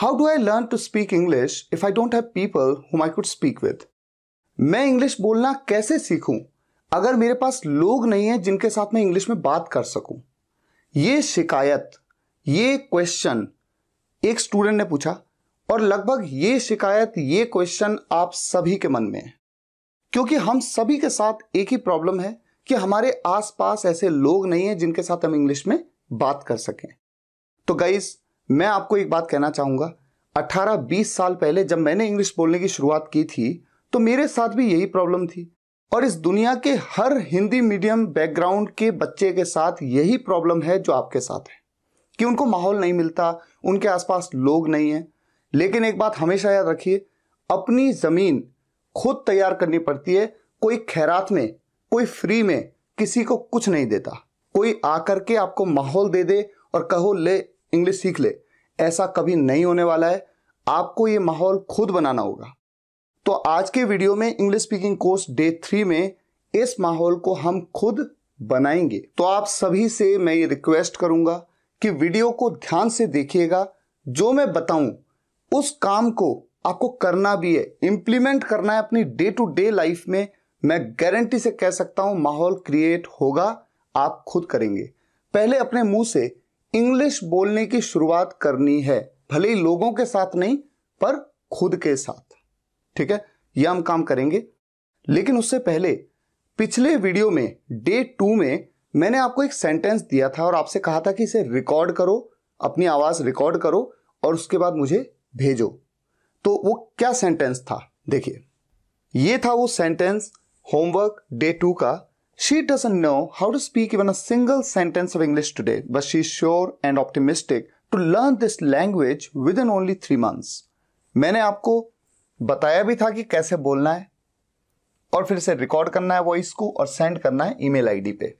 How do I learn to speak English if I don't have people whom I could speak with मैं English बोलना कैसे सीखूं अगर मेरे पास लोग नहीं हैं जिनके साथ मैं इंग्लिश में बात कर सकूं ये शिकायत ये क्वेश्चन एक स्टूडेंट ने पूछा और लगभग ये शिकायत ये क्वेश्चन आप सभी के मन में है क्योंकि हम सभी के साथ एक ही प्रॉब्लम है कि हमारे आसपास ऐसे लोग नहीं हैं जिनके साथ हम इंग्लिश में बात कर सकें तो गाइज मैं आपको एक बात कहना चाहूंगा 18-20 साल पहले जब मैंने इंग्लिश बोलने की शुरुआत की थी तो मेरे साथ भी यही प्रॉब्लम थी और इस दुनिया के हर हिंदी मीडियम बैकग्राउंड के बच्चे के साथ यही प्रॉब्लम है जो आपके साथ है कि उनको माहौल नहीं मिलता उनके आसपास लोग नहीं हैं लेकिन एक बात हमेशा याद रखिए अपनी ज़मीन खुद तैयार करनी पड़ती है कोई खैरात में कोई फ्री में किसी को कुछ नहीं देता कोई आकर के आपको माहौल दे दे और कहो ले इंग्लिश सीख ले ऐसा कभी नहीं होने वाला है आपको ये माहौल खुद बनाना होगा तो आज के वीडियो में English speaking course day three में इस माहौल को हम खुद बनाएंगे तो आप सभी से मैं ये रिक्वेस्ट करूंगा कि वीडियो को ध्यान से देखिएगा जो मैं बताऊं उस काम को आपको करना भी है इंप्लीमेंट करना है अपनी डे टू डे लाइफ में मैं गारंटी से कह सकता हूं माहौल क्रिएट होगा आप खुद करेंगे पहले अपने मुंह से इंग्लिश बोलने की शुरुआत करनी है भले ही लोगों के साथ नहीं पर खुद के साथ ठीक है यह हम काम करेंगे लेकिन उससे पहले पिछले वीडियो में डे टू में मैंने आपको एक सेंटेंस दिया था और आपसे कहा था कि इसे रिकॉर्ड करो अपनी आवाज रिकॉर्ड करो और उसके बाद मुझे भेजो तो वो क्या सेंटेंस था देखिए ये था वो सेंटेंस होमवर्क डे टू का She doesn't know how to speak even a single sentence of English today, but she's sure and optimistic to learn this language within only three months. मैंने आपको बताया भी था कि कैसे बोलना है और फिर से रिकॉर्ड करना है वॉइस को और सेंड करना है ईमेल आईडी पे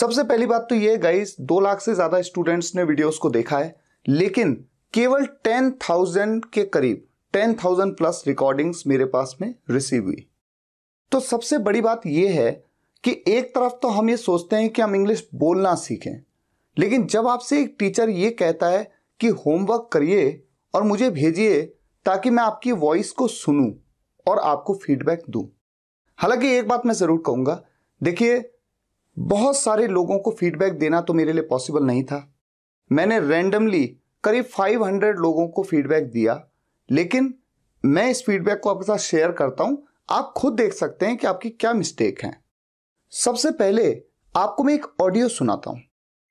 सबसे पहली बात तो ये गाइस दो लाख से ज़्यादा स्टूडेंट्स ने वीडियोस को देखा है लेकिन केवल टेन थाउजेंड के करीब टेन थाउजेंड प्लस रिकॉर्डिंग्स मेरे पास में रिसीव हुई तो सबसे बड़ी बात यह है कि एक तरफ तो हम ये सोचते हैं कि हम इंग्लिश बोलना सीखें लेकिन जब आपसे एक टीचर ये कहता है कि होमवर्क करिए और मुझे भेजिए ताकि मैं आपकी वॉइस को सुनूं और आपको फीडबैक दूं हालांकि एक बात मैं ज़रूर कहूंगा देखिए बहुत सारे लोगों को फीडबैक देना तो मेरे लिए पॉसिबल नहीं था मैंने रैंडमली करीब 500 लोगों को फीडबैक दिया लेकिन मैं इस फीडबैक को आपके साथ शेयर करता हूं आप खुद देख सकते हैं कि आपकी क्या मिस्टेक हैं सबसे पहले आपको मैं एक ऑडियो सुनाता हूं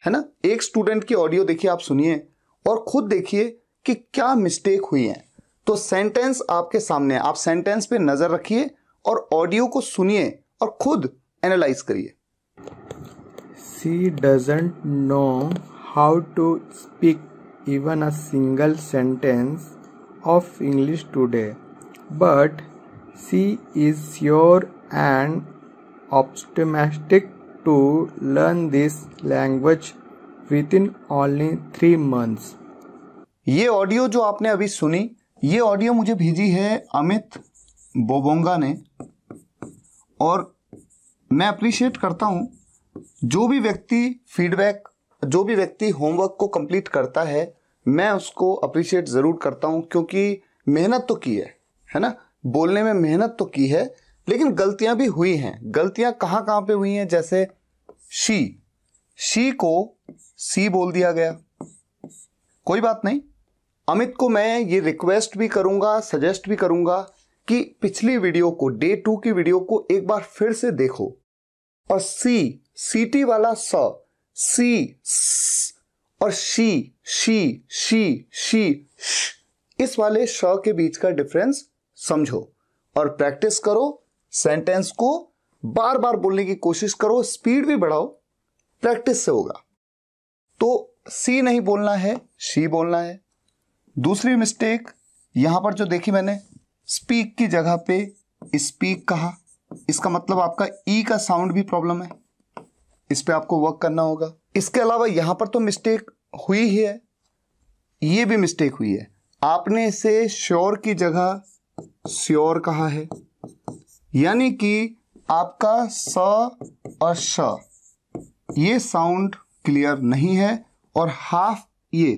है ना एक स्टूडेंट की ऑडियो देखिए आप सुनिए और खुद देखिए कि क्या मिस्टेक हुई है तो सेंटेंस आपके सामने आप सेंटेंस पे नज़र रखिए और ऑडियो को सुनिए और खुद एनालाइज करिए she doesn't know how to speak even a single sentence of English today but she is sure and optimistic to learn this language within only three months. ये ऑडियो जो आपने अभी सुनी ये ऑडियो मुझे भेजी है अमित बोबोंगा ने और मैं अप्रिशिएट करता हूँ जो भी व्यक्ति फीडबैक जो भी व्यक्ति होमवर्क को कंप्लीट करता है मैं उसको अप्रिशिएट ज़रूर करता हूँ क्योंकि मेहनत तो की है है ना बोलने में मेहनत तो की है लेकिन गलतियां भी हुई हैं गलतियां कहां कहां पे हुई हैं जैसे शी शी को सी बोल दिया गया कोई बात नहीं अमित को मैं ये रिक्वेस्ट भी करूंगा सजेस्ट भी करूंगा कि पिछली वीडियो को डे टू की वीडियो को एक बार फिर से देखो और सी सीटी वाला स सी और शी शी शी शी श, इस वाले श के बीच का डिफरेंस समझो और प्रैक्टिस करो सेंटेंस को बार बार बोलने की कोशिश करो स्पीड भी बढ़ाओ प्रैक्टिस से होगा तो सी नहीं बोलना है शी बोलना है दूसरी मिस्टेक यहां पर जो देखी मैंने स्पीक की जगह पे स्पीक कहा इसका मतलब आपका ई e का साउंड भी प्रॉब्लम है इस पर आपको वर्क करना होगा इसके अलावा यहां पर तो मिस्टेक हुई ही है ये भी मिस्टेक हुई है आपने इसे श्योर की जगह श्योर कहा है यानी कि आपका स और श ये साउंड क्लियर नहीं है और हाफ ये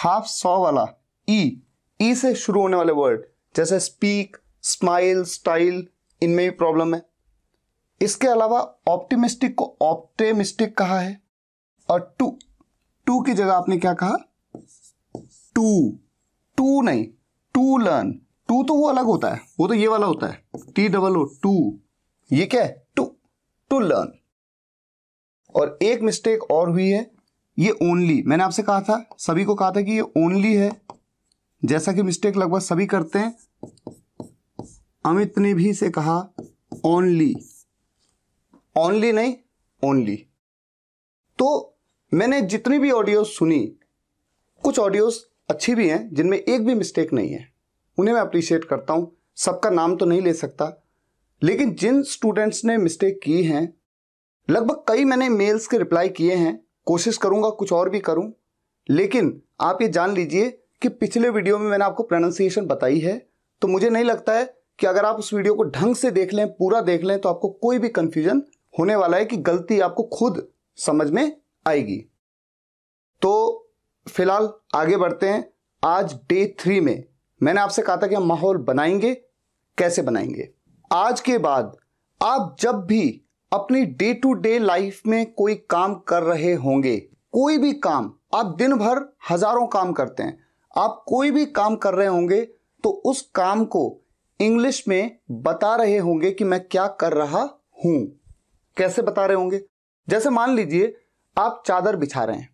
हाफ सौ वाला ई e, ई e से शुरू होने वाले वर्ड जैसे स्पीक स्माइल स्टाइल इनमें भी प्रॉब्लम है इसके अलावा ऑप्टिमिस्टिक को ऑप्टेमिस्टिक कहा है और टू टू की जगह आपने क्या कहा टू टू नहीं टू लर्न टू तो वो अलग होता है वो तो ये वाला होता है टी डबल ओ टू ये क्या है टू टू लर्न और एक मिस्टेक और हुई है ये ओनली मैंने आपसे कहा था सभी को कहा था कि ये ओनली है जैसा कि मिस्टेक लगभग सभी करते हैं अमित ने भी से कहा ओनली ओनली नहीं ओनली तो मैंने जितनी भी ऑडियो सुनी कुछ ऑडियोज अच्छी भी हैं जिनमें एक भी मिस्टेक नहीं है उन्हें मैं अप्रिशिएट करता हूँ सबका नाम तो नहीं ले सकता लेकिन जिन स्टूडेंट्स ने मिस्टेक की हैं लगभग कई मैंने मेल्स के रिप्लाई किए हैं कोशिश करूंगा कुछ और भी करूं लेकिन आप ये जान लीजिए कि पिछले वीडियो में मैंने आपको प्रोनाउंसिएशन बताई है तो मुझे नहीं लगता है कि अगर आप उस वीडियो को ढंग से देख लें पूरा देख लें तो आपको कोई भी कंफ्यूजन होने वाला है कि गलती आपको खुद समझ में आएगी तो फिलहाल आगे बढ़ते हैं आज डे थ्री में मैंने आपसे कहा था कि हम माहौल बनाएंगे कैसे बनाएंगे आज के बाद आप जब भी अपनी डे टू डे लाइफ में कोई काम कर रहे होंगे कोई भी काम आप दिन भर हजारों काम करते हैं आप कोई भी काम कर रहे होंगे तो उस काम को इंग्लिश में बता रहे होंगे कि मैं क्या कर रहा हूं कैसे बता रहे होंगे जैसे मान लीजिए आप चादर बिछा रहे हैं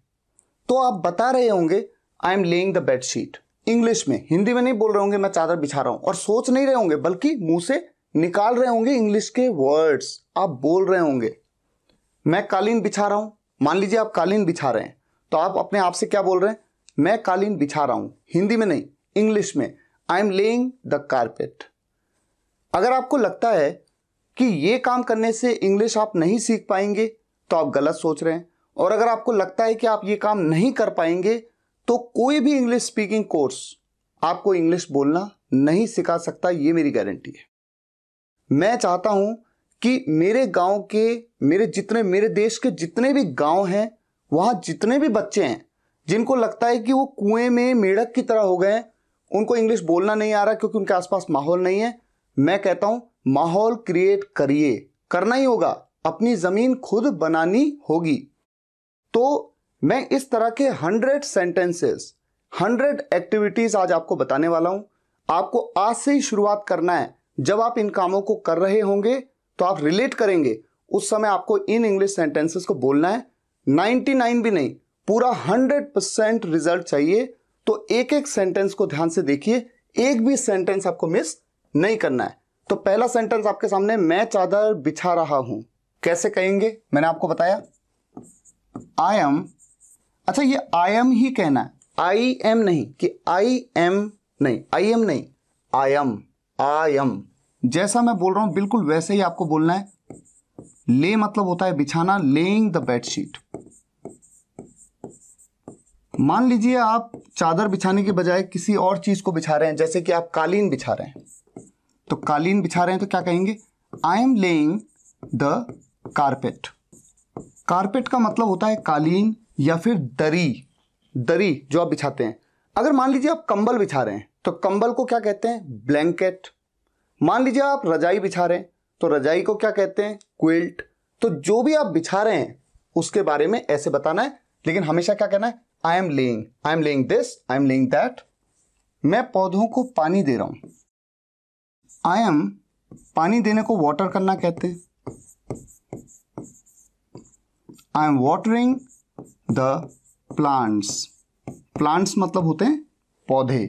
तो आप बता रहे होंगे I am laying the bedsheet English में हिंदी में नहीं बोल रहे होंगे मैं चादर बिछा रहा हूं और सोच नहीं रहे होंगे बल्कि मुंह से निकाल रहे होंगे इंग्लिश के वर्ड्स आप बोल रहे होंगे मैं कालीन बिछा रहा हूं मान लीजिए आप कालीन बिछा रहे हैं तो आप अपने आप से क्या बोल रहे हैं मैं कालीन बिछा रहा हूं हिंदी में नहीं इंग्लिश में I am laying the carpet अगर आपको लगता है कि ये काम करने से इंग्लिश आप नहीं सीख पाएंगे तो आप गलत सोच रहे हैं और अगर आपको लगता है कि आप ये काम नहीं कर पाएंगे तो कोई भी इंग्लिश स्पीकिंग कोर्स आपको इंग्लिश बोलना नहीं सिखा सकता ये मेरी गारंटी है मैं चाहता हूं कि मेरे गांव के मेरे जितने मेरे देश के जितने भी गांव हैं वहां जितने भी बच्चे हैं जिनको लगता है कि वो कुएं में मेढक की तरह हो गए उनको इंग्लिश बोलना नहीं आ रहा क्योंकि उनके आसपास माहौल नहीं है मैं कहता हूं माहौल क्रिएट करिए करना ही होगा अपनी जमीन खुद बनानी होगी तो मैं इस तरह के हंड्रेड सेंटेंसेस हंड्रेड एक्टिविटीज आज आपको बताने वाला हूं आपको आज से ही शुरुआत करना है जब आप इन कामों को कर रहे होंगे तो आप रिलेट करेंगे उस समय आपको इन इंग्लिश सेंटेंसेस को बोलना है 99 भी नहीं पूरा 100 परसेंट रिजल्ट चाहिए तो एक एक सेंटेंस को ध्यान से देखिए एक भी सेंटेंस आपको मिस नहीं करना है तो पहला सेंटेंस आपके सामने मैं चादर बिछा रहा हूं कैसे कहेंगे मैंने आपको बताया आई एम अच्छा ये आई एम ही कहना है आई एम नहीं कि आई एम नहीं आई एम नहीं आई एम आई एम जैसा मैं बोल रहा हूं बिल्कुल वैसे ही आपको बोलना है ले मतलब होता है बिछाना लेइंग द बेडशीट मान लीजिए आप चादर बिछाने के बजाय किसी और चीज को बिछा रहे हैं जैसे कि आप कालीन बिछा रहे हैं तो कालीन बिछा रहे हैं तो क्या कहेंगे I am laying the carpet carpet का मतलब होता है कालीन या फिर दरी दरी जो आप बिछाते हैं अगर मान लीजिए आप कंबल बिछा रहे हैं तो कंबल को क्या कहते हैं ब्लैंकेट मान लीजिए आप रजाई बिछा रहे हैं तो रजाई को क्या कहते हैं क्विल्ट तो जो भी आप बिछा रहे हैं उसके बारे में ऐसे बताना है लेकिन हमेशा क्या कहना है I am laying I am laying this I am laying that मैं पौधों को पानी दे रहा हूं आई एम पानी देने को वाटर करना कहते हैं I am watering the plants plants मतलब होते हैं पौधे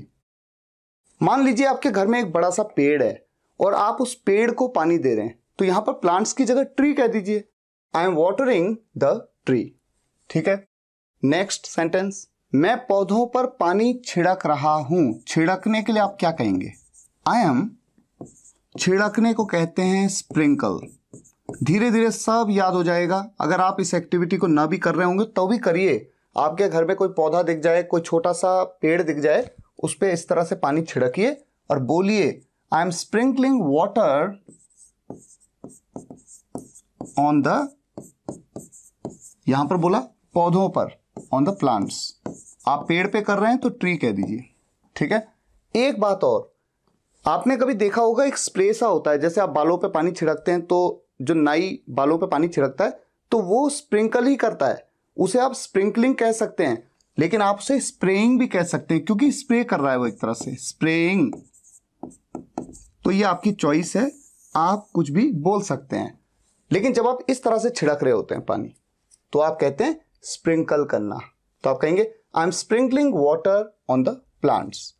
मान लीजिए आपके घर में एक बड़ा सा पेड़ है और आप उस पेड़ को पानी दे रहे हैं तो यहां पर प्लांट्स की जगह ट्री कह दीजिए I am watering the tree ठीक है नेक्स्ट सेंटेंस मैं पौधों पर पानी छिड़क रहा हूं छिड़कने के लिए आप क्या कहेंगे आई एम छिड़कने को कहते हैं स्प्रिंकल धीरे धीरे सब याद हो जाएगा अगर आप इस एक्टिविटी को ना भी कर रहे होंगे तो भी करिए आपके घर में कोई पौधा दिख जाए कोई छोटा सा पेड़ दिख जाए उस पर इस तरह से पानी छिड़किए और बोलिए I am sprinkling water on the यहां पर बोला पौधों पर ऑन द प्लांट्स आप पेड़ पे कर रहे हैं तो ट्री कह दीजिए ठीक है एक बात और आपने कभी देखा होगा एक स्प्रे सा होता है जैसे आप बालों पे पानी छिड़कते हैं तो जो नाई बालों पे पानी छिड़कता है तो वो स्प्रिंकल ही करता है उसे आप स्प्रिंकलिंग कह सकते हैं लेकिन आप उसे स्प्रेइंग भी कह सकते हैं क्योंकि स्प्रे कर रहा है वो एक तरह से स्प्रेइंग तो ये आपकी चॉइस है आप कुछ भी बोल सकते हैं लेकिन जब आप इस तरह से छिड़क रहे होते हैं पानी तो आप कहते हैं स्प्रिंकल करना तो आप कहेंगे I am sprinkling water on the plants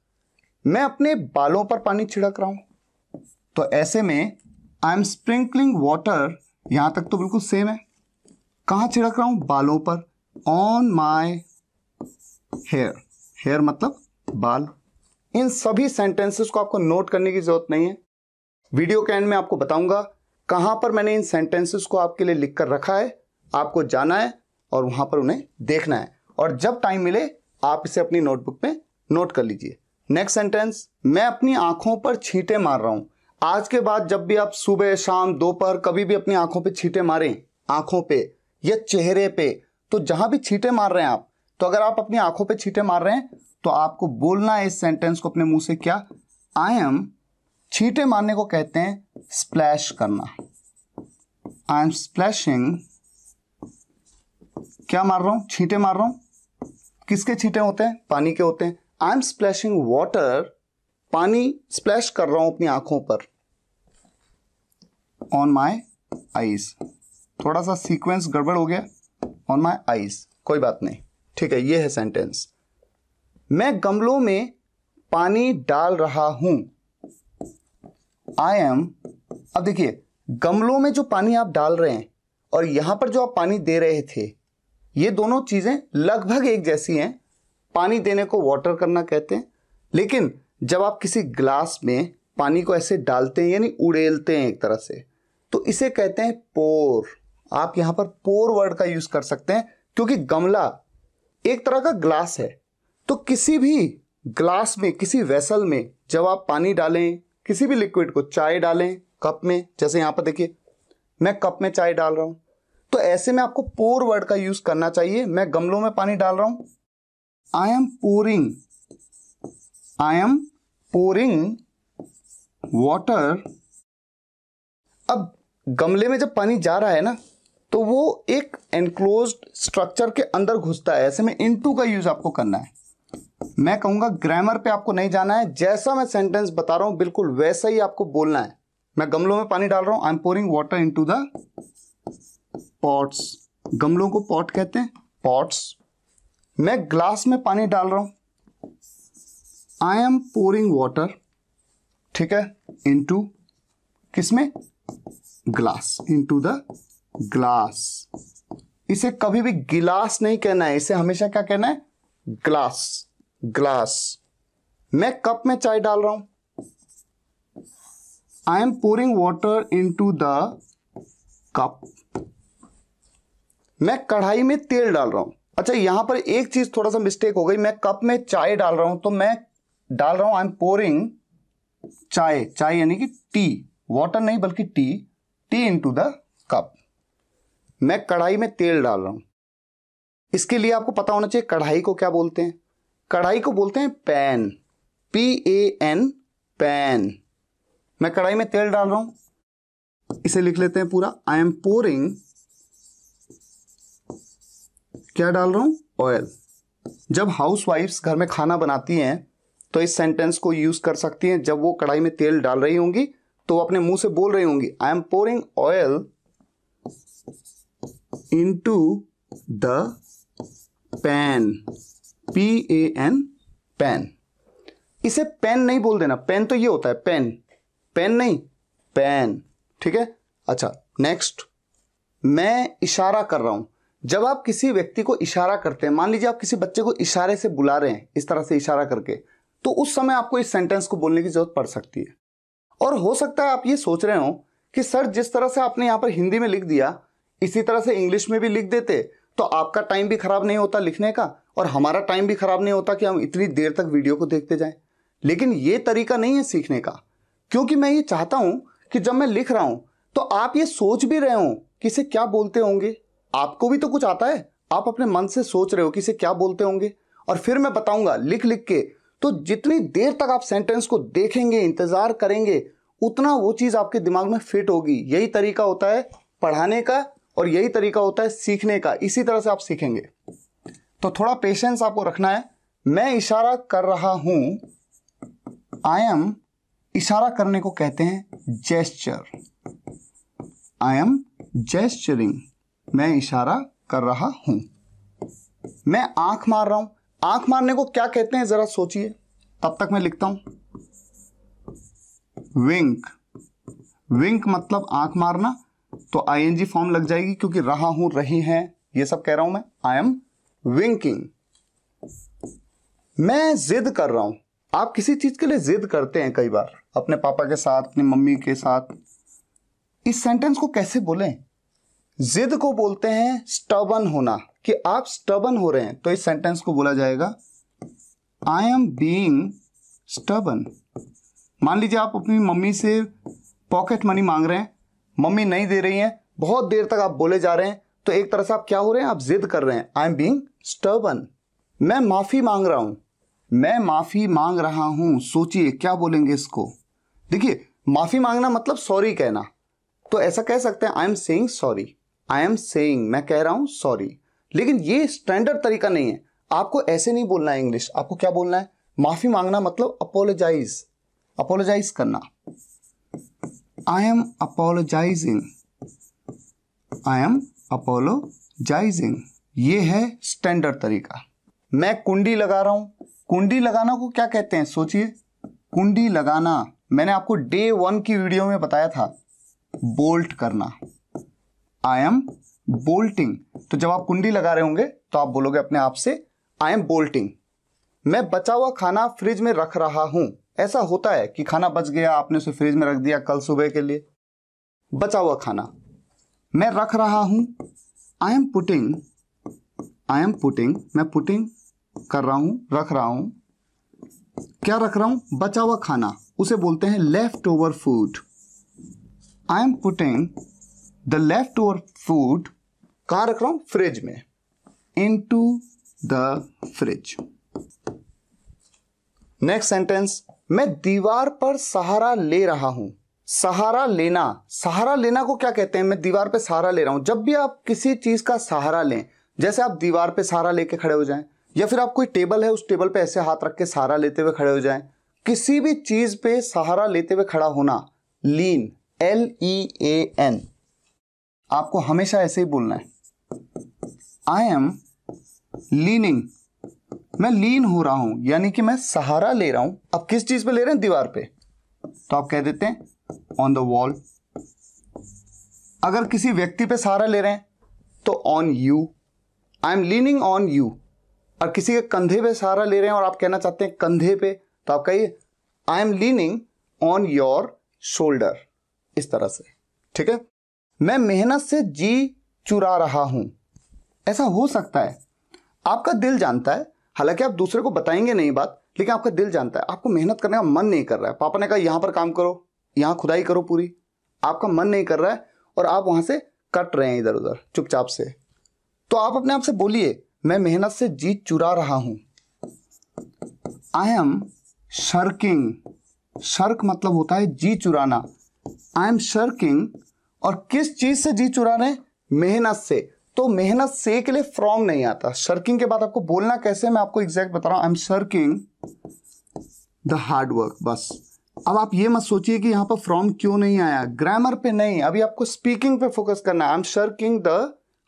मैं अपने बालों पर पानी छिड़क रहा हूं तो ऐसे में आई एम स्प्रिंकलिंग वाटर यहां तक तो बिल्कुल सेम है कहां छिड़क रहा हूं बालों पर ऑन माई हेयर हेयर मतलब बाल इन सभी सेंटेंसेस को आपको नोट करने की ज़रूरत नहीं है वीडियो के एंड में आपको बताऊंगा कहां पर मैंने इन सेंटेंसेस को आपके लिए लिख कर रखा है आपको जाना है और वहां पर उन्हें देखना है और जब टाइम मिले आप इसे अपनी नोटबुक में नोट कर लीजिए नेक्स्ट सेंटेंस मैं अपनी आंखों पर छींटे मार रहा हूं आज के बाद जब भी आप सुबह शाम दोपहर कभी भी अपनी आंखों पे छींटे मारें आंखों पे या चेहरे पे तो जहां भी छींटे मार रहे हैं आप तो अगर आप अपनी आंखों पे छींटे मार रहे हैं तो आपको बोलना है इस सेंटेंस को अपने मुंह से क्या आई एम छींटे मारने को कहते हैं स्प्लैश करना आई एम स्प्लैशिंग क्या मार रहा हूं छींटे मार रहा हूं किसके छींटे होते हैं पानी के होते हैं आई एम स्प्लैशिंग वाटर पानी स्प्लैश कर रहा हूं अपनी आंखों पर ऑन माय आईज थोड़ा सा सीक्वेंस गड़बड़ हो गया ऑन माय आईज कोई बात नहीं ठीक है ये है सेंटेंस मैं गमलों में पानी डाल रहा हूं आई एम अब देखिए गमलों में जो पानी आप डाल रहे हैं और यहां पर जो आप पानी दे रहे थे ये दोनों चीजें लगभग एक जैसी हैं पानी देने को वाटर करना कहते हैं लेकिन जब आप किसी ग्लास में पानी को ऐसे डालते हैं यानी उड़ेलते हैं एक तरह से तो इसे कहते हैं पोर आप यहां पर पोर वर्ड का यूज कर सकते हैं क्योंकि गमला एक तरह का ग्लास है तो किसी भी ग्लास में किसी वेसल में जब आप पानी डालें किसी भी लिक्विड को चाय डालें कप में जैसे यहां पर देखिए मैं कप में चाय डाल रहा हूं तो ऐसे में आपको पोर वर्ड का यूज करना चाहिए मैं गमलों में पानी डाल रहा हूं I am pouring I am pouring water अब गमले में जब पानी जा रहा है ना तो वो एक एनक्लोज स्ट्रक्चर के अंदर घुसता है ऐसे में इनटू का यूज आपको करना है मैं कहूंगा ग्रामर पे आपको नहीं जाना है जैसा मैं सेंटेंस बता रहा हूं बिल्कुल वैसा ही आपको बोलना है मैं गमलों में पानी डाल रहा हूं I am pouring water into the pots गमलों को पॉट कहते हैं पॉट्स मैं ग्लास में पानी डाल रहा हूं आई एम पोरिंग वाटर ठीक है इनटू किसमें ग्लास इनटू द ग्लास इसे कभी भी गिलास नहीं कहना है इसे हमेशा क्या कहना है ग्लास ग्लास मैं कप में चाय डाल रहा हूं I am pouring water into the cup मैं कढ़ाई में तेल डाल रहा हूं अच्छा यहां पर एक चीज थोड़ा सा मिस्टेक हो गई मैं कप में चाय डाल रहा हूं तो मैं डाल रहा हूं आई एम पोरिंग चाय चाय यानी कि टी वाटर नहीं बल्कि tea tea into the cup मैं कढ़ाई में तेल डाल रहा हूं इसके लिए आपको पता होना चाहिए कढ़ाई को क्या बोलते हैं कढ़ाई को बोलते हैं pan P A N pan मैं कढ़ाई में तेल डाल रहा हूं इसे लिख लेते हैं पूरा आई एम पोरिंग क्या डाल रहा हूं ऑयल जब हाउस वाइफ्स घर में खाना बनाती हैं तो इस सेंटेंस को यूज कर सकती हैं जब वो कढ़ाई में तेल डाल रही होंगी तो अपने मुंह से बोल रही होंगी I am pouring oil into the pan P A N pan इसे पेन नहीं बोल देना पेन तो ये होता है पेन पेन नहीं पेन ठीक है अच्छा नेक्स्ट मैं इशारा कर रहा हूं जब आप किसी व्यक्ति को इशारा करते हैं मान लीजिए आप किसी बच्चे को इशारे से बुला रहे हैं इस तरह से इशारा करके तो उस समय आपको इस सेंटेंस को बोलने की जरूरत पड़ सकती है और हो सकता है आप ये सोच रहे हो कि सर जिस तरह से आपने यहां पर हिंदी में लिख दिया इसी तरह से इंग्लिश में भी लिख देते तो आपका टाइम भी खराब नहीं होता लिखने का और हमारा टाइम भी खराब नहीं होता कि हम इतनी देर तक वीडियो को देखते जाएं लेकिन ये तरीका नहीं है सीखने का क्योंकि मैं ये चाहता हूं कि जब मैं लिख रहा हूं तो आप ये सोच भी रहे हो कि इसे क्या बोलते होंगे आपको भी तो कुछ आता है आप अपने मन से सोच रहे हो कि इसे क्या बोलते होंगे और फिर मैं बताऊंगा लिख लिख के तो जितनी देर तक आप सेंटेंस को देखेंगे इंतज़ार करेंगे उतना वो चीज़ आपके दिमाग में फिट होगी यही तरीका होता है पढ़ाने का और यही तरीका होता है सीखने का इसी तरह से आप सीखेंगे तो थोड़ा पेशेंस आपको रखना है मैं इशारा कर रहा हूं आई एम इशारा करने को कहते हैं जेस्चर आई एम जेस्चरिंग मैं इशारा कर रहा हूं मैं आंख मार रहा हूं आंख मारने को क्या कहते हैं जरा सोचिए तब तक मैं लिखता हूं विंक विंक मतलब आंख मारना तो आईएनजी फॉर्म लग जाएगी क्योंकि रहा हूं रही है ये सब कह रहा हूं मैं आई एम विंकिंग मैं जिद कर रहा हूं आप किसी चीज के लिए जिद करते हैं कई बार अपने पापा के साथ अपनी मम्मी के साथ इस सेंटेंस को कैसे बोलें जिद को बोलते हैं स्टबन होना कि आप स्टबन हो रहे हैं तो इस सेंटेंस को बोला जाएगा आई एम बींग स्टबन मान लीजिए आप अपनी मम्मी से पॉकेट मनी मांग रहे हैं मम्मी नहीं दे रही हैं बहुत देर तक आप बोले जा रहे हैं तो एक तरह से आप क्या हो रहे हैं आप जिद कर रहे हैं आई एम बींग स्टबन मैं माफ़ी मांग रहा हूं मैं माफ़ी मांग रहा हूं सोचिए क्या बोलेंगे इसको देखिए माफ़ी मांगना मतलब सॉरी कहना तो ऐसा कह सकते हैं I am saying sorry I am saying मैं कह रहा हूं सॉरी लेकिन ये स्टैंडर्ड तरीका नहीं है आपको ऐसे नहीं बोलना है इंग्लिश आपको क्या बोलना है माफी मांगना मतलब अपोलोजाइज अपोलोजाइज करना I am apologising I am apologising ये है स्टैंडर्ड तरीका मैं कुंडी लगा रहा हूं कुंडी लगाना को क्या कहते हैं सोचिए कुंडी लगाना मैंने आपको डे वन की वीडियो में बताया था बोल्ट करना आई एम बोल्टिंग तो जब आप कुंडी लगा रहे होंगे तो आप बोलोगे अपने आप से आई एम बोल्टिंग मैं बचा हुआ खाना फ्रिज में रख रहा हूं ऐसा होता है कि खाना बच गया आपने उसे फ्रिज में रख दिया कल सुबह के लिए बचा हुआ खाना मैं रख रहा हूं I am putting I am putting मैं पुटिंग कर रहा हूं रख रहा हूं क्या रख रहा हूं बचा हुआ खाना उसे बोलते हैं leftover food I am putting the leftover food कहाँ रख रहा हूं फ्रिज में into the fridge next sentence मैं दीवार पर सहारा ले रहा हूं सहारा लेना सहारा लेना को क्या कहते हैं मैं दीवार पर सहारा ले रहा हूं जब भी आप किसी चीज का सहारा लें जैसे आप दीवार पे सहारा लेके खड़े हो जाएं या फिर आप कोई टेबल है उस टेबल पर ऐसे हाथ रख के सहारा लेते हुए खड़े हो जाएं किसी भी चीज पे सहारा लेते हुए खड़ा होना लीन एल ई एन आपको हमेशा ऐसे ही बोलना है आई एम लीनिंग मैं लीन हो रहा हूं यानी कि मैं सहारा ले रहा हूं अब किस चीज पे ले रहे हैं दीवार पे तो आप कह देते हैं ऑन द वॉल अगर किसी व्यक्ति पे सहारा ले रहे हैं तो on you I am leaning on you और किसी के कंधे पे सहारा ले रहे हैं और आप कहना चाहते हैं कंधे पे तो आप कहिए I am leaning on your shoulder इस तरह से ठीक है मैं मेहनत से जी चुरा रहा हूं ऐसा हो सकता है आपका दिल जानता है हालांकि आप दूसरे को बताएंगे नहीं बात लेकिन आपका दिल जानता है आपको मेहनत करने का मन नहीं कर रहा है पापा ने कहा यहां पर काम करो यहां खुदाई करो पूरी आपका मन नहीं कर रहा है और आप वहां से कट रहे हैं इधर उधर चुपचाप से तो आप अपने आप से बोलिए मैं मेहनत से जीत चुरा रहा हूं आई एम शर्किंग शर्क मतलब होता है जी चुराना आई एम शर्किंग और किस चीज से जी चुराने मेहनत से तो मेहनत से के लिए फ्रॉम नहीं आता शर्किंग के बाद आपको बोलना कैसे मैं आपको एग्जैक्ट बता रहा हूं I am shirking the hard work बस अब आप ये मत सोचिए कि यहां पर फ्रॉम क्यों नहीं आया ग्रामर पे नहीं अभी आपको स्पीकिंग पे फोकस करना है I am shirking the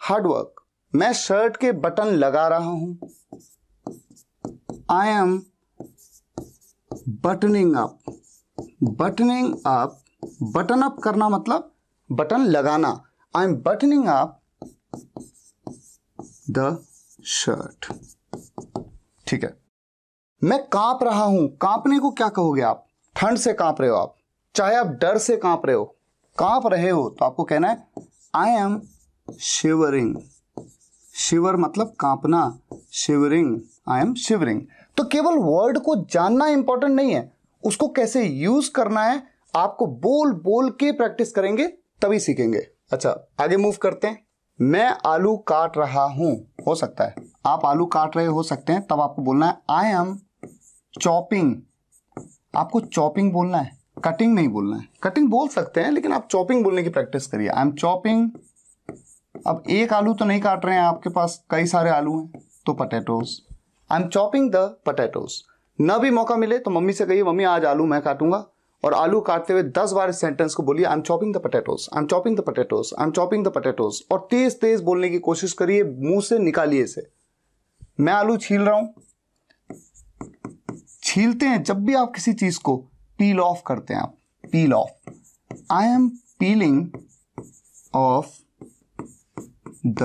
hard work मैं शर्ट के बटन लगा रहा हूं I am buttoning up buttoning up button up करना मतलब बटन लगाना I am buttoning up the shirt ठीक है मैं कांप रहा हूं कांपने को क्या कहोगे आप ठंड से कांप रहे हो आप चाहे आप डर से कांप रहे हो कांप रहे हो तो आपको कहना है आई एम शिवरिंग शिवर मतलब कांपना शिवरिंग आई एम शिवरिंग तो केवल वर्ड को जानना इंपॉर्टेंट नहीं है उसको कैसे यूज करना है आपको बोल बोल के प्रैक्टिस करेंगे तभी सीखेंगे अच्छा आगे मूव करते हैं मैं आलू काट रहा हूं हो सकता है आप आलू काट रहे हो सकते हैं तब आपको बोलना है आई एम चॉपिंग आपको चॉपिंग बोलना है कटिंग नहीं बोलना है कटिंग बोल सकते हैं लेकिन आप चॉपिंग बोलने की प्रैक्टिस करिए आई एम चॉपिंग अब एक आलू तो नहीं काट रहे हैं आपके पास कई सारे आलू हैं तो potatoes I am chopping the potatoes ना भी मौका मिले तो मम्मी से कहिए मम्मी आज आलू मैं काटूंगा और आलू काटते हुए दस बार इस सेंटेंस को बोलिए I am chopping the potatoes I am chopping the potatoes I am chopping the potatoes और तेज तेज बोलने की कोशिश करिए मुंह से निकालिए इसे मैं आलू छील रहा हूं छीलते हैं जब भी आप किसी चीज को पील ऑफ करते हैं आप peel off I am peeling off the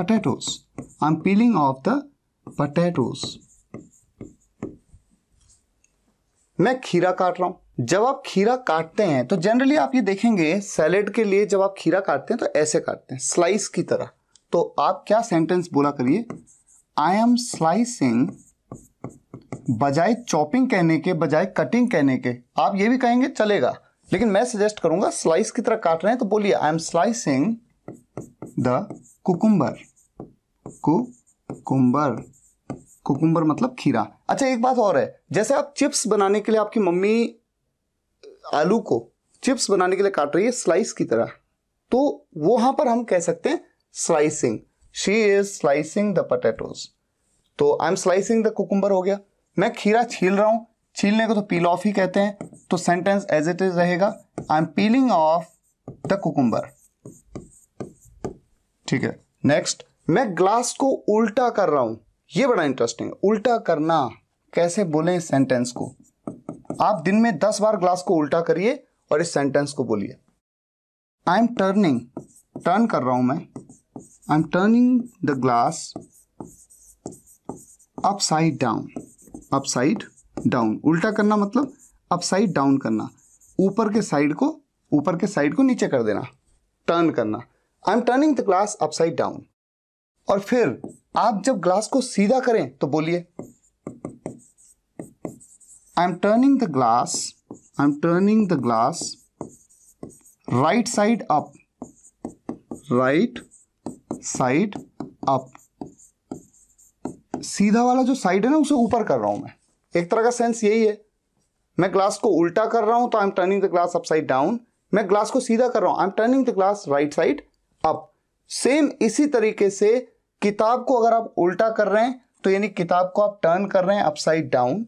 I am peeling off the potatoes मैं खीरा काट रहा हूं जब आप खीरा काटते हैं तो जनरली आप ये देखेंगे सैलेड के लिए जब आप खीरा काटते हैं तो ऐसे काटते हैं स्लाइस की तरह तो आप क्या सेंटेंस बोला करिए आई एम स्लाइसिंग बजाय चॉपिंग कहने के बजाय कटिंग कहने के आप ये भी कहेंगे चलेगा लेकिन मैं सजेस्ट करूंगा स्लाइस की तरह काट रहे हैं तो बोलिए I am slicing the cucumber cucumber cucumber मतलब खीरा अच्छा एक बात और है जैसे आप चिप्स बनाने के लिए आपकी मम्मी आलू को चिप्स बनाने के लिए काट रही है स्लाइस की तरह तो वहां पर हम कह सकते हैं slicing she is slicing the potatoes तो I am slicing the cucumber हो गया मैं खीरा छील रहा हूं छीलने को तो पील ऑफ ही कहते हैं तो सेंटेंस एज इट इज रहेगा I am peeling off the cucumber ठीक है नेक्स्ट मैं ग्लास को उल्टा कर रहा हूं ये बड़ा इंटरेस्टिंग है उल्टा करना कैसे बोले सेंटेंस को आप दिन में दस बार ग्लास को उल्टा करिए और इस सेंटेंस को बोलिए आई एम टर्निंग टर्न कर रहा हूं मैं I am turning the glass upside down upside down उल्टा करना मतलब अपसाइड डाउन करना ऊपर के साइड को ऊपर के साइड को नीचे कर देना टर्न करना I am turning the glass upside down और फिर आप जब ग्लास को सीधा करें तो बोलिए I'm turning the glass. I'm turning the glass right side up. Right side up. सीधा वाला जो साइड है ना उसे ऊपर कर रहा हूं मैं एक तरह का सेंस यही है मैं ग्लास को उल्टा कर रहा हूं तो I am turning the glass upside down मैं ग्लास को सीधा कर रहा हूं I am turning the glass right side up same इसी तरीके से किताब को अगर आप उल्टा कर रहे हैं तो यानी किताब को आप टर्न कर रहे हैं अपसाइड डाउन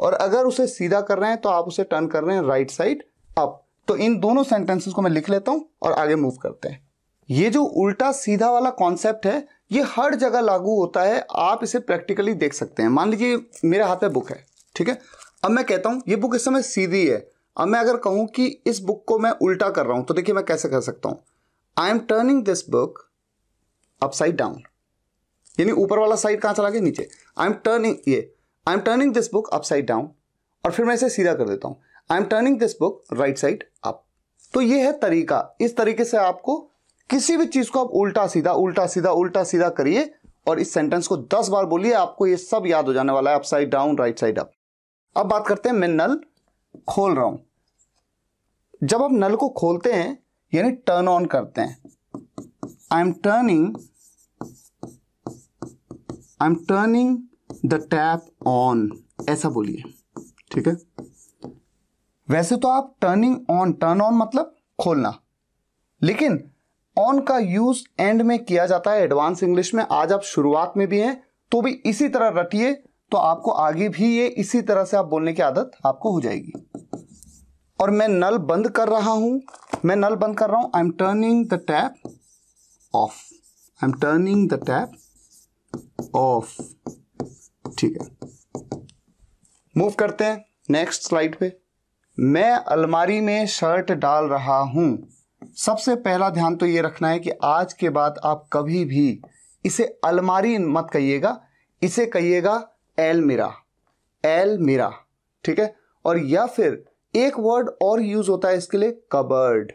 और अगर उसे सीधा कर रहे हैं तो आप उसे टर्न कर रहे हैं राइट साइड अप तो इन दोनों सेंटेंसेस को मैं लिख लेता हूं और आगे मूव करते हैं ये जो उल्टा सीधा वाला कॉन्सेप्ट है ये हर जगह लागू होता है आप इसे प्रैक्टिकली देख सकते हैं मान लीजिए मेरे हाथ में बुक है ठीक है अब मैं कहता हूं ये बुक इस समय सीधी है अब मैं अगर कहूं कि इस बुक को मैं उल्टा कर रहा हूं तो देखिए मैं कैसे कर सकता हूं I am turning this book upside down यानी ऊपर वाला साइड कहां चला गया नीचे आई एम टर्निंग ये I am turning this book upside down और फिर मैं इसे सीधा कर देता हूं I am turning this book right side up तो ये है तरीका इस तरीके से आपको किसी भी चीज को आप उल्टा सीधा उल्टा सीधा उल्टा सीधा करिए और इस सेंटेंस को दस बार बोलिए आपको ये सब याद हो जाने वाला है upside down right side up अब बात करते हैं मैं नल खोल रहा हूं जब आप नल को खोलते हैं यानी टर्न ऑन करते हैं I am turning I am turning the tap on ऐसा बोलिए ठीक है वैसे तो आप टर्निंग ऑन टर्न ऑन मतलब खोलना लेकिन ऑन का यूज एंड में किया जाता है एडवांस इंग्लिश में आज आप शुरुआत में भी हैं तो भी इसी तरह रटिए तो आपको आगे भी ये इसी तरह से आप बोलने की आदत आपको हो जाएगी और मैं नल बंद कर रहा हूं मैं नल बंद कर रहा हूं I am turning the tap off I am turning the tap off ठीक है मूव करते हैं नेक्स्ट स्लाइड पे मैं अलमारी में शर्ट डाल रहा हूं सबसे पहला ध्यान तो ये रखना है कि आज के बाद आप कभी भी इसे अलमारी मत कहिएगा इसे कहिएगा एलमिरा एलमिरा ठीक है और या फिर एक वर्ड और यूज होता है इसके लिए कबर्ड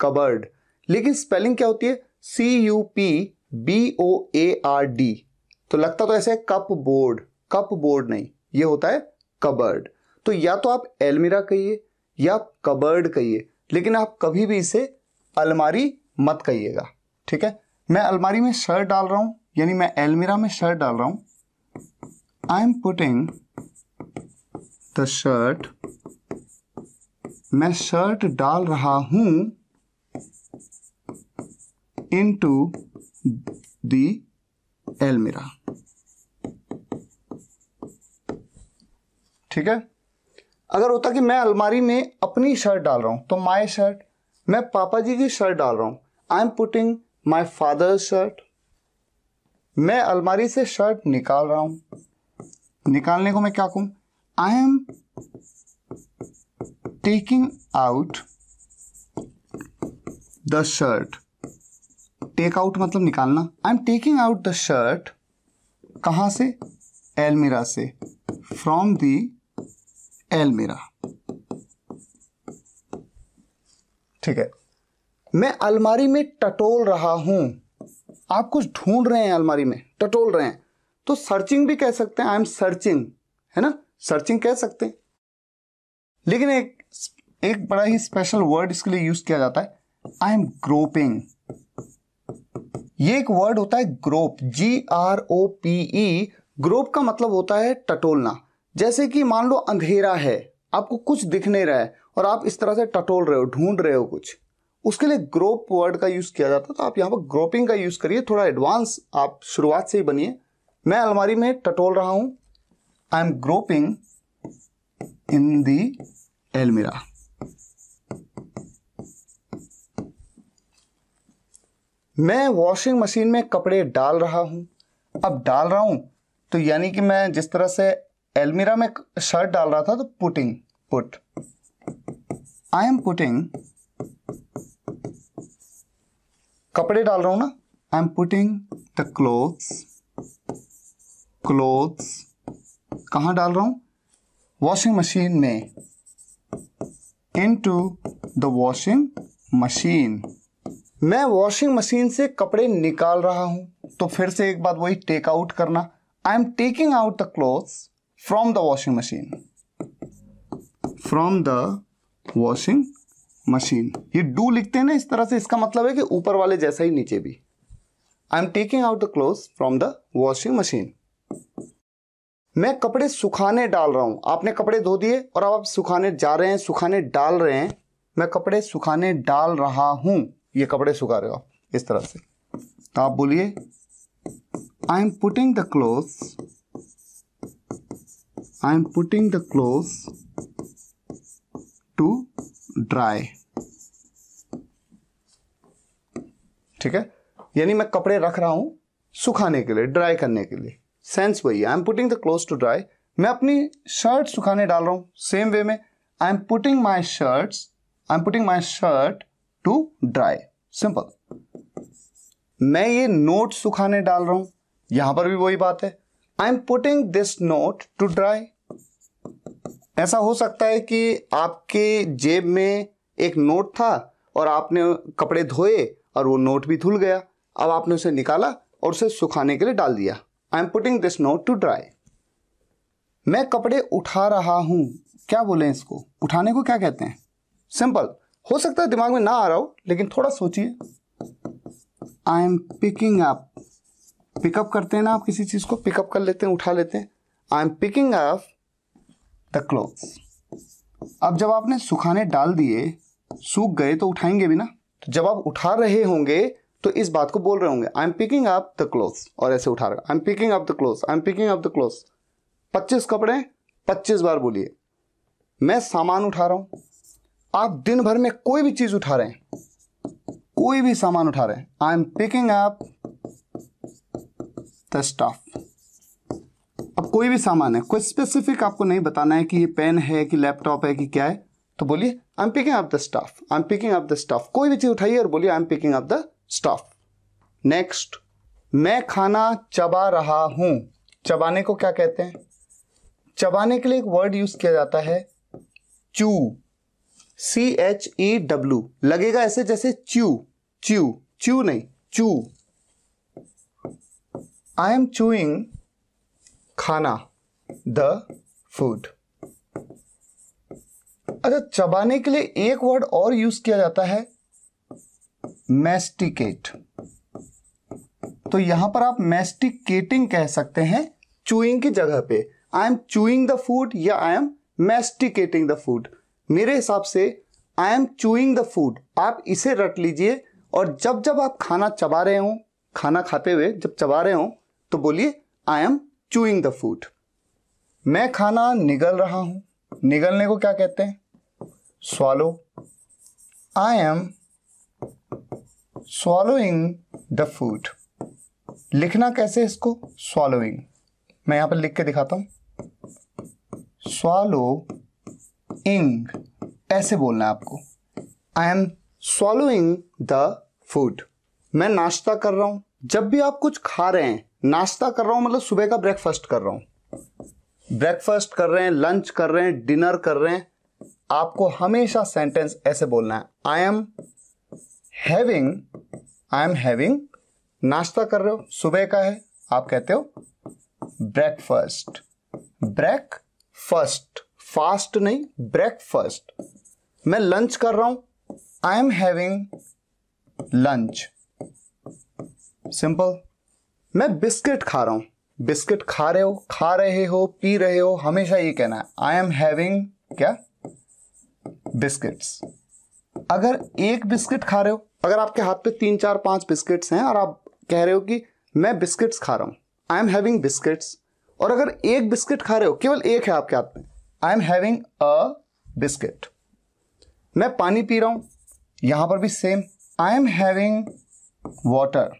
कबर्ड लेकिन स्पेलिंग क्या होती है C U P B O A R D तो लगता तो ऐसे कप बोर्ड कप बोर्ड नहीं ये होता है कबर्ड तो या तो आप एलमिरा कहिए या कबर्ड कहिए लेकिन आप कभी भी इसे अलमारी मत कहिएगा ठीक है मैं अलमारी में शर्ट डाल रहा हूं यानी मैं एलमिरा में शर्ट डाल रहा हूं I am putting the shirt मैं शर्ट डाल रहा इन टू दी एलमिरा ठीक है अगर होता कि मैं अलमारी में अपनी शर्ट डाल रहा हूं तो माई शर्ट मैं पापा जी की शर्ट डाल रहा हूं I am putting my father shirt मैं अलमारी से शर्ट निकाल रहा हूं निकालने को मैं क्या कहूं I am taking out the shirt take out मतलब निकालना I am taking out the shirt कहां से एलमीरा से फ्रॉम दी मेरा ठीक है मैं अलमारी में टटोल रहा हूं आप कुछ ढूंढ रहे हैं अलमारी में टटोल रहे हैं तो सर्चिंग भी कह सकते हैं आई एम सर्चिंग है ना सर्चिंग कह सकते हैं लेकिन एक एक बड़ा ही स्पेशल वर्ड इसके लिए यूज किया जाता है आई एम ग्रोपिंग ये एक वर्ड होता है grope G R O P E grope का मतलब होता है टटोलना जैसे कि मान लो अंधेरा है आपको कुछ दिख नहीं रहा है और आप इस तरह से टटोल रहे हो ढूंढ रहे हो कुछ उसके लिए ग्रोप वर्ड का यूज़ किया जाता है तो आप यहाँ पर ग्रोपिंग का यूज़ करिए थोड़ा एडवांस आप शुरुआत से ही बनिए मैं अलमारी में टटोल रहा हूं I am groping in the almirah मैं वॉशिंग मशीन में कपड़े डाल रहा हूं अब डाल रहा हूं तो यानी कि मैं जिस तरह से एलमीरा में शर्ट डाल रहा था तो putting put I am putting कपड़े डाल रहा हूं ना I am putting the clothes clothes कहां डाल रहा हूं वॉशिंग मशीन में into the washing machine मैं वॉशिंग मशीन से कपड़े निकाल रहा हूं तो फिर से एक बात वही टेक आउट करना I am taking out the clothes from the washing machine from the washing machine ये do लिखते हैं ना इस तरह से इसका मतलब है कि ऊपर वाले जैसा ही नीचे भी I am taking out the cloth from the washing machine मैं कपड़े सुखाने डाल रहा हूं आपने कपड़े धो दिए और आप सुखाने जा रहे हैं सुखाने डाल रहे हैं मैं कपड़े सुखाने डाल रहा हूं ये कपड़े सुखा रहे हो आप इस तरह से तो आप बोलिए I am putting the cloth I am putting the clothes to dry. ठीक है यानी मैं कपड़े रख रहा हूं सुखाने के लिए ड्राई करने के लिए सेंस वही I am putting the cloth to dry मैं अपनी शर्ट सुखाने डाल रहा हूं सेम वे में I am putting my shirt I am putting my shirt to dry simple मैं ये नोट सुखाने डाल रहा हूं यहां पर भी वही बात है I am putting this note to dry ऐसा हो सकता है कि आपके जेब में एक नोट था और आपने कपड़े धोए और वो नोट भी धुल गया अब आपने उसे निकाला और उसे सुखाने के लिए डाल दिया I am putting this note to dry मैं कपड़े उठा रहा हूं क्या बोले इसको उठाने को क्या कहते हैं सिंपल हो सकता है दिमाग में ना आ रहा हो लेकिन थोड़ा सोचिए I am picking up pick up करते हैं ना आप किसी चीज़ को पिकअप कर लेते हैं उठा लेते हैं I am picking up the cloth अब जब आपने सुखाने डाल दिए सूख गए तो उठाएंगे भी ना तो जब आप उठा रहे होंगे तो इस बात को बोल रहे होंगे I am picking up the cloth और ऐसे उठा रहा I am picking up the cloth I am picking up the cloth पच्चीस कपड़े पच्चीस बार बोलिए मैं सामान उठा रहा हूं आप दिन भर में कोई भी चीज़ उठा रहे हैं कोई भी सामान उठा रहे हैं I am picking up the stuff अब कोई भी सामान है कोई स्पेसिफिक आपको नहीं बताना है कि ये पेन है कि लैपटॉप है कि क्या है तो बोलिए I am picking up the stuff I am picking up the stuff कोई भी चीज़ उठाइए और बोलिए I am picking up the stuff next मैं खाना चबा रहा हूं चबाने को क्या कहते हैं चबाने के लिए एक वर्ड यूज किया जाता है चू सी एच ई डब्ल्यू लगेगा ऐसे जैसे च्यू च्यू च्यू नहीं चू आई एम चूइंग खाना द फूड अच्छा चबाने के लिए एक वर्ड और यूज किया जाता है मैस्टिकेट तो यहां पर आप मैस्टिकेटिंग कह सकते हैं चूइंग की जगह पे I am chewing the food या I am masticating the food मेरे हिसाब से I am chewing the food आप इसे रट लीजिए और जब जब आप खाना चबा रहे हो खाना खाते हुए जब चबा रहे हो तो बोलिए I am chewing the food मैं खाना निगल रहा हूं निगलने को क्या कहते हैं swallow I am swallowing the food लिखना कैसे इसको स्वालोइंग मैं यहां पर लिख के दिखाता हूं स्वालो इंग ऐसे बोलना है आपको I am swallowing the food मैं नाश्ता कर रहा हूं जब भी आप कुछ खा रहे हैं नाश्ता कर रहा हूं मतलब सुबह का ब्रेकफास्ट कर रहा हूं ब्रेकफास्ट कर रहे हैं लंच कर रहे हैं डिनर कर रहे हैं आपको हमेशा सेंटेंस ऐसे बोलना है I am having I am having नाश्ता कर रहे हो सुबह का है आप कहते हो ब्रेकफास्ट ब्रेकफास्ट फास्ट नहीं ब्रेकफास्ट मैं लंच कर रहा हूं I am having lunch simple मैं बिस्किट खा रहा हूं बिस्किट खा रहे हो खा रहे हो पी रहे हो हमेशा ये कहना है आई एम हैविंग क्या बिस्किट्स अगर एक बिस्किट खा रहे हो अगर आपके हाथ पे तीन चार पांच बिस्किट्स हैं और आप कह रहे हो कि मैं बिस्किट्स खा रहा हूं आई एम हैविंग बिस्किट्स और अगर एक बिस्किट खा रहे हो केवल एक है आपके हाथ में I am having a biscuit मैं पानी पी रहा हूं यहां पर भी same I am having water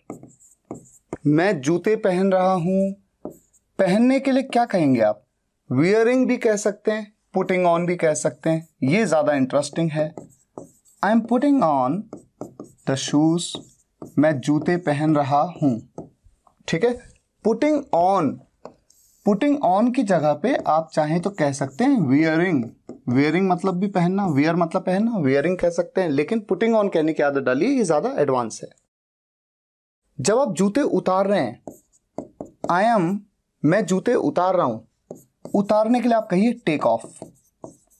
मैं जूते पहन रहा हूँ पहनने के लिए क्या कहेंगे आप वियरिंग भी कह सकते हैं पुटिंग ऑन भी कह सकते हैं ये ज़्यादा इंटरेस्टिंग है I am putting on the shoes मैं जूते पहन रहा हूँ ठीक है पुटिंग ऑन पुटिंग ऑन की जगह पे आप चाहें तो कह सकते हैं वियरिंग वियरिंग मतलब भी पहनना वियर मतलब पहनना वियरिंग कह सकते हैं लेकिन पुटिंग ऑन कहने की आदत डालिए ये ज़्यादा एडवांस है जब आप जूते उतार रहे हैं आई एम मैं जूते उतार रहा हूं उतारने के लिए आप कहिए take off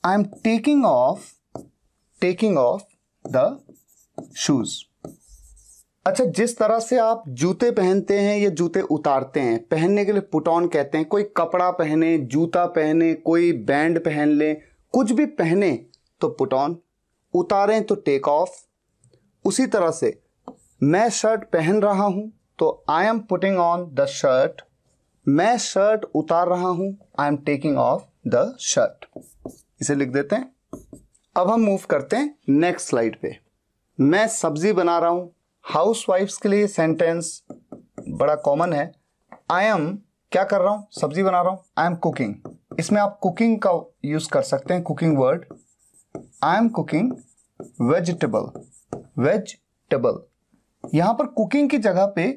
I am taking off taking off the shoes अच्छा जिस तरह से आप जूते पहनते हैं या जूते उतारते हैं पहनने के लिए पुट ऑन कहते हैं कोई कपड़ा पहने जूता पहने कोई बैंड पहन लें कुछ भी पहने तो पुट ऑन उतारें तो टेक ऑफ उसी तरह से मैं शर्ट पहन रहा हूं तो I am putting on the shirt मैं शर्ट उतार रहा हूं I am taking off the shirt इसे लिख देते हैं अब हम मूव करते हैं नेक्स्ट स्लाइड पे मैं सब्जी बना रहा हूं हाउस वाइफ्स के लिए सेंटेंस बड़ा कॉमन है आई एम क्या कर रहा हूं सब्जी बना रहा हूं आई एम कुकिंग इसमें आप कुकिंग का यूज कर सकते हैं cooking word I am cooking vegetable vegetable यहां पर कुकिंग की जगह पे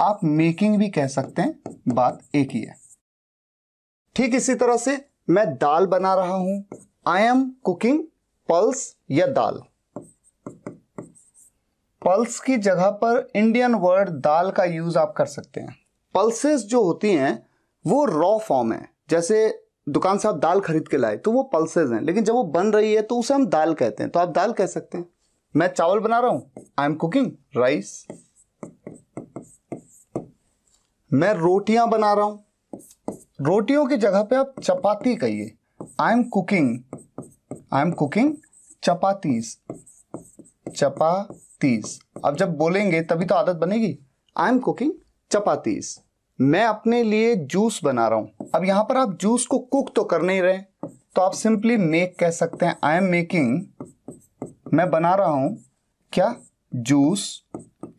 आप मेकिंग भी कह सकते हैं बात एक ही है ठीक इसी तरह से मैं दाल बना रहा हूं आई एम कुकिंग पल्स या दाल पल्स की जगह पर इंडियन वर्ड दाल का यूज आप कर सकते हैं पल्सेस जो होती हैं वो रॉ फॉर्म है जैसे दुकान से आप दाल खरीद के लाए तो वो पल्सेज हैं लेकिन जब वो बन रही है तो उसे हम दाल कहते हैं तो आप दाल कह सकते हैं मैं चावल बना रहा हूं आई एम कुकिंग राइस मैं रोटियां बना रहा हूं रोटियों की जगह पे आप चपाती कहिए I am cooking I am cooking chapatis chapatis अब जब बोलेंगे तभी तो आदत बनेगी आई एम कुकिंग चपातीस मैं अपने लिए जूस बना रहा हूं अब यहां पर आप जूस को कुक तो कर नहीं रहे तो आप सिंपली मेक कह सकते हैं आई एम मेकिंग मैं बना रहा हूँ क्या जूस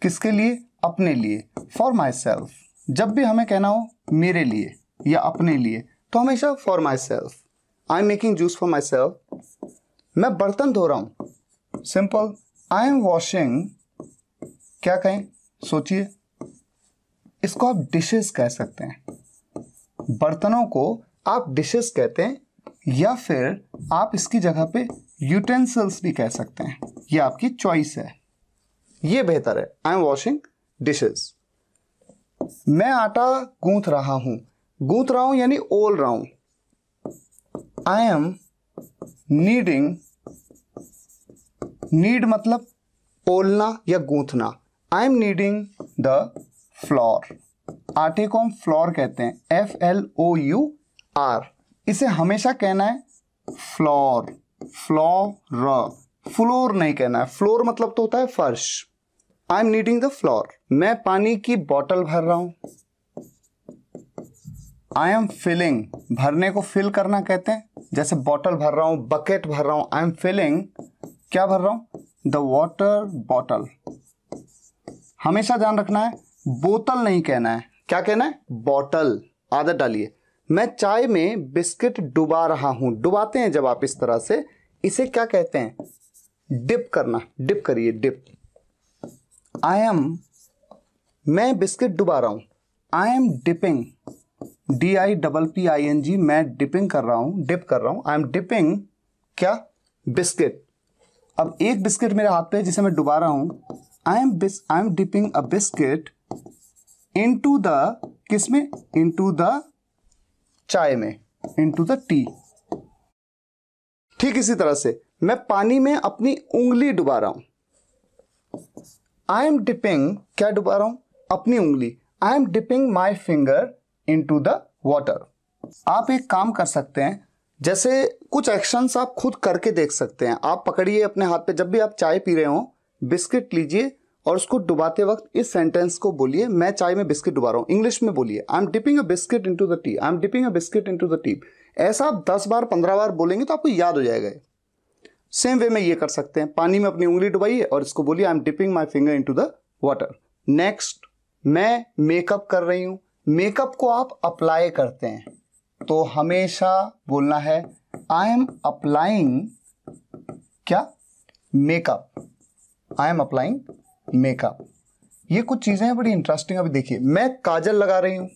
किसके लिए अपने लिए फॉर माई सेल्फ जब भी हमें कहना हो मेरे लिए या अपने लिए तो हमेशा for myself I am making juice for myself मैं बर्तन धो रहा हूँ सिंपल आई एम वॉशिंग क्या कहें सोचिए इसको आप डिशेस कह सकते हैं बर्तनों को आप डिशेस कहते हैं या फिर आप इसकी जगह पे यूटेंसिल्स भी कह सकते हैं ये आपकी चॉइस है ये बेहतर है आई एम वॉशिंग डिशेज मैं आटा गूंथ रहा हूं गूंथ रहा हूं यानी ओल रहा हूं आई एम नीडिंग नीड मतलब ओलना या गूंथना I am kneading the flour आटे को हम फ्लोर कहते हैं F L O U R इसे हमेशा कहना है फ्लोर फ्लोर फ्लोर नहीं कहना है फ्लोर मतलब तो होता है फर्श I am kneading the floor मैं पानी की बॉटल भर रहा हूं आई एम फिलिंग भरने को फिल करना कहते हैं जैसे बॉटल भर रहा हूं बकेट भर रहा हूं आई एम फिलिंग क्या भर रहा हूं द वॉटर बॉटल हमेशा ध्यान रखना है बोतल नहीं कहना है क्या कहना है बॉटल आदत डालिए मैं चाय में बिस्किट डुबा रहा हूं डुबाते हैं जब आप इस तरह से इसे क्या कहते हैं डिप करना डिप करिए डिप आई एम मैं बिस्किट डुबा रहा हूं I am dipping D I double P I N G मैं डिपिंग कर रहा हूं डिप कर रहा हूँ आई एम डिपिंग क्या बिस्किट अब एक बिस्किट मेरे हाथ पे है जिसे मैं डुबा रहा हूं I am I am dipping a biscuit into the किस में इन टू द चाय में इनटू द टी ठीक इसी तरह से मैं पानी में अपनी उंगली डुबा रहा हूं आई एम डिपिंग क्या डुबा रहा हूं अपनी उंगली I am dipping my finger into the water आप एक काम कर सकते हैं जैसे कुछ एक्शंस आप खुद करके देख सकते हैं आप पकड़िए अपने हाथ पे जब भी आप चाय पी रहे हो बिस्किट लीजिए और उसको डुबाते वक्त इस सेंटेंस को बोलिए मैं चाय में बिस्किट डुबा रहा हूँ इंग्लिश में बोलिए I am dipping a biscuit into the tea I am dipping a biscuit into the tea ऐसा आप दस बार पंद्रह बार बोलेंगे तो आपको याद हो जाएगा सेम वे में ये कर सकते हैं पानी में अपनी उंगली डुबाइए और इसको बोलिए I am dipping my finger into the water next मैं मेकअप कर रही हूँ मेकअप को आप अप्लाई करते हैं तो हमेशा बोलना है आई एम अप्लाइंग क्या makeup I am applying makeup ये कुछ चीजें हैं बड़ी इंटरेस्टिंग अभी देखिए मैं काजल लगा रही हूं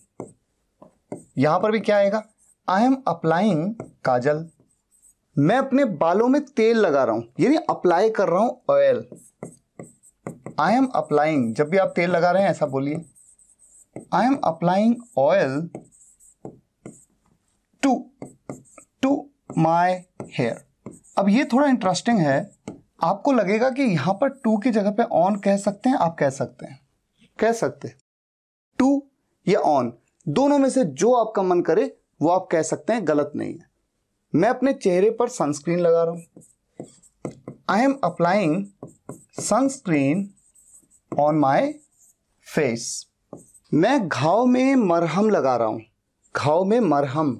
यहां पर भी क्या आएगा आई एम अप्लाइंग काजल मैं अपने बालों में तेल लगा रहा हूं यानी अप्लाई कर रहा हूं ऑयल आई एम अप्लाइंग जब भी आप तेल लगा रहे हैं ऐसा बोलिए I am applying oil to to my hair अब ये थोड़ा इंटरेस्टिंग है आपको लगेगा कि यहां पर टू की जगह पे ऑन कह सकते हैं आप कह सकते हैं कह सकते टू या ऑन दोनों में से जो आपका मन करे वो आप कह सकते हैं गलत नहीं है मैं अपने चेहरे पर सनस्क्रीन लगा रहा हूं I am applying sunscreen on my face मैं घाव में मरहम लगा रहा हूं घाव में मरहम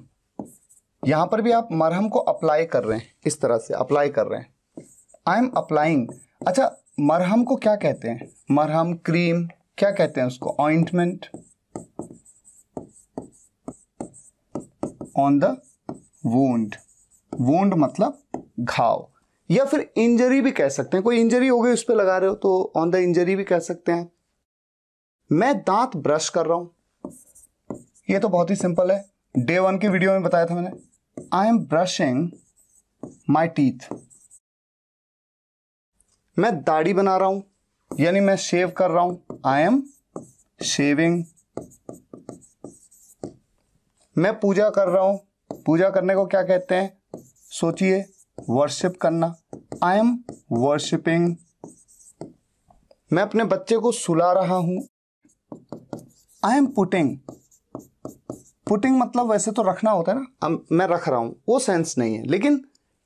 यहां पर भी आप मरहम को अप्लाई कर रहे हैं इस तरह से अप्लाई कर रहे हैं आई एम अप्लाइंग अच्छा मरहम को क्या कहते हैं मरहम क्रीम क्या कहते हैं उसको ointment on the wound wound मतलब घाव या फिर इंजरी भी कह सकते हैं कोई इंजरी हो गई उस पर लगा रहे हो तो ऑन द इंजरी भी कह सकते हैं मैं दांत ब्रश कर रहा हूं ये तो बहुत ही सिंपल है डे वन की वीडियो में बताया था मैंने I am brushing my teeth मैं दाढ़ी बना रहा हूं यानी मैं शेव कर रहा हूं आई एम शेविंग मैं पूजा कर रहा हूं पूजा करने को क्या कहते हैं सोचिए वर्शिप करना आई एम वर्शिपिंग मैं अपने बच्चे को सुला रहा हूं आई एम पुटिंग पुटिंग मतलब वैसे तो रखना होता है ना मैं रख रहा हूं वो सेंस नहीं है लेकिन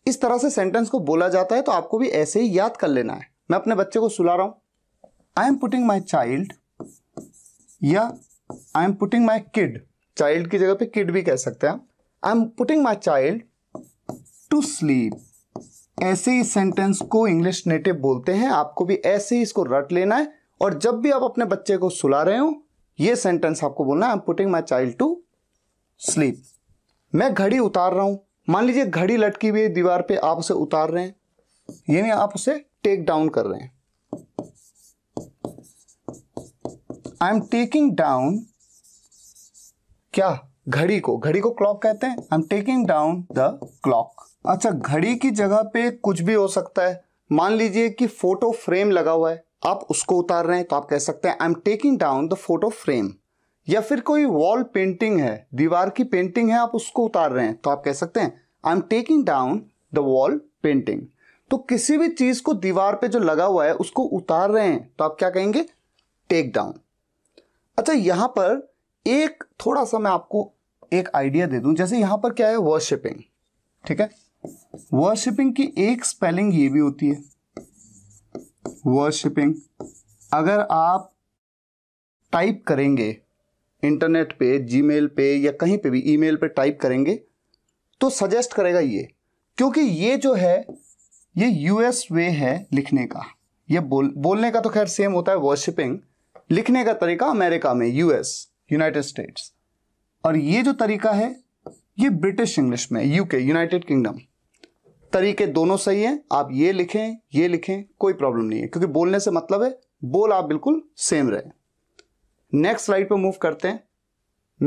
इस तरह से सेंटेंस को बोला जाता है तो आपको भी ऐसे ही याद कर लेना है मैं अपने बच्चे को सुला रहा हूं I am putting my child या I am putting my kid child की जगह पे किड भी कह सकते हैं I am putting my child to sleep ऐसे ही सेंटेंस को इंग्लिश नेटिव बोलते हैं आपको भी ऐसे ही इसको रट लेना है और जब भी आप अपने बच्चे को सुला रहे हो ये सेंटेंस आपको बोलना I am putting my child to sleep मैं घड़ी उतार रहा हूं मान लीजिए घड़ी लटकी हुई दीवार पे आप उसे उतार रहे हैं यानी आप उसे टेक डाउन कर रहे हैं आई एम टेकिंग डाउन क्या घड़ी को घड़ी को क्लॉक कहते हैं I am taking down the clock अच्छा घड़ी की जगह पे कुछ भी हो सकता है मान लीजिए कि फोटो फ्रेम लगा हुआ है आप उसको उतार रहे हैं तो आप कह सकते हैं I am taking down the photo frame या फिर कोई वॉल पेंटिंग है दीवार की पेंटिंग है आप उसको उतार रहे हैं तो आप कह सकते हैं I am taking down the wall painting तो किसी भी चीज को दीवार पे जो लगा हुआ है उसको उतार रहे हैं तो आप क्या कहेंगे टेक डाउन अच्छा यहां पर एक थोड़ा सा मैं आपको एक आइडिया दे दूं जैसे यहां पर क्या है वर्शिपिंग ठीक है वर्शिपिंग की एक स्पेलिंग ये भी होती है वर्शिपिंग अगर आप टाइप करेंगे इंटरनेट पे जीमेल पे या कहीं पे भी ईमेल पे टाइप करेंगे तो सजेस्ट करेगा ये क्योंकि ये जो है ये यूएस वे है लिखने का ये बोल बोलने का तो खैर सेम होता है वर्शिपिंग लिखने का तरीका अमेरिका में यूएस यूनाइटेड स्टेट्स और ये जो तरीका है ये ब्रिटिश इंग्लिश में यूके यूनाइटेड किंगडम तरीके दोनों सही हैं आप ये लिखें ये लिखें कोई प्रॉब्लम नहीं है क्योंकि बोलने से मतलब है बोल आप बिल्कुल सेम रहें नेक्स्ट स्लाइड पे मूव करते हैं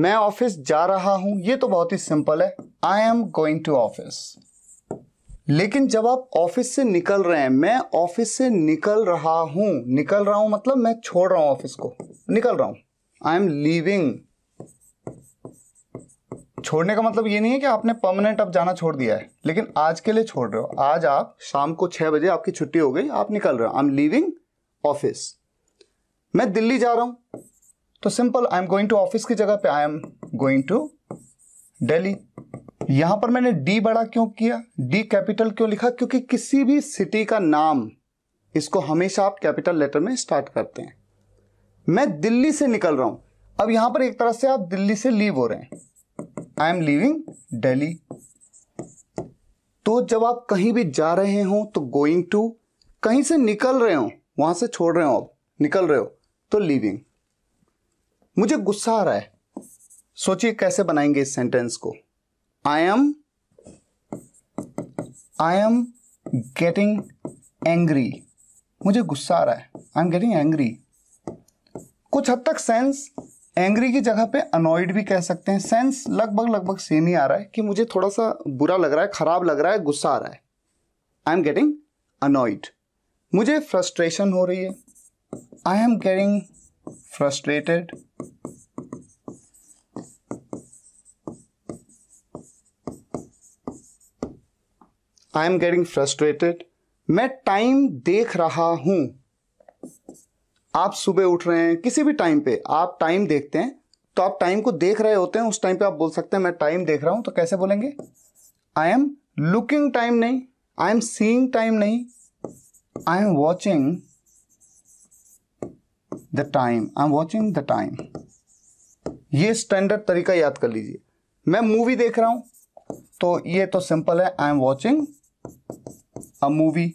मैं ऑफिस जा रहा हूं ये तो बहुत ही सिंपल है I am going to office लेकिन जब आप ऑफिस से निकल रहे हैं मैं ऑफिस से निकल रहा हूं निकल रहा हूं मतलब मैं छोड़ रहा हूं ऑफिस को निकल रहा हूं आई एम लीविंग छोड़ने का मतलब ये नहीं है कि आपने परमानेंट अब जाना छोड़ दिया है लेकिन आज के लिए छोड़ रहे हो आज आप शाम को छह बजे आपकी छुट्टी हो गई आप निकल रहे हो आई एम लीविंग ऑफिस मैं दिल्ली जा रहा हूं तो simple I am going to office की जगह पे I am going to Delhi यहां पर मैंने डी बड़ा क्यों किया डी कैपिटल क्यों लिखा क्योंकि किसी भी सिटी का नाम इसको हमेशा आप कैपिटल लेटर में स्टार्ट करते हैं मैं दिल्ली से निकल रहा हूं अब यहां पर एक तरह से आप दिल्ली से लीव हो रहे हैं आई एम लीविंग डेली तो जब आप कहीं भी जा रहे हो तो गोइंग टू कहीं से निकल रहे हो वहां से छोड़ रहे हो आप निकल रहे हो तो लीविंग मुझे गुस्सा आ रहा है सोचिए कैसे बनाएंगे इस सेंटेंस को I am I am getting angry मुझे गुस्सा आ रहा है आई एम गेटिंग एंग्री कुछ हद तक सेंस एंग्री की जगह पे अनॉइड भी कह सकते हैं सेंस लगभग लगभग सेम ही आ रहा है कि मुझे थोड़ा सा बुरा लग रहा है खराब लग रहा है गुस्सा आ रहा है आई एम गेटिंग अनॉइड मुझे फ्रस्ट्रेशन हो रही है I am getting frustrated I am getting frustrated मैं टाइम देख रहा हूं आप सुबह उठ रहे हैं किसी भी टाइम पे आप टाइम देखते हैं तो आप टाइम को देख रहे होते हैं उस टाइम पे आप बोल सकते हैं मैं टाइम देख रहा हूं तो कैसे बोलेंगे आई एम लुकिंग टाइम नहीं आई एम सीइंग टाइम नहीं I am watching the time I am watching the time ये स्टैंडर्ड तरीका याद कर लीजिए मैं मूवी देख रहा हूं तो ये तो सिंपल है I am watching a movie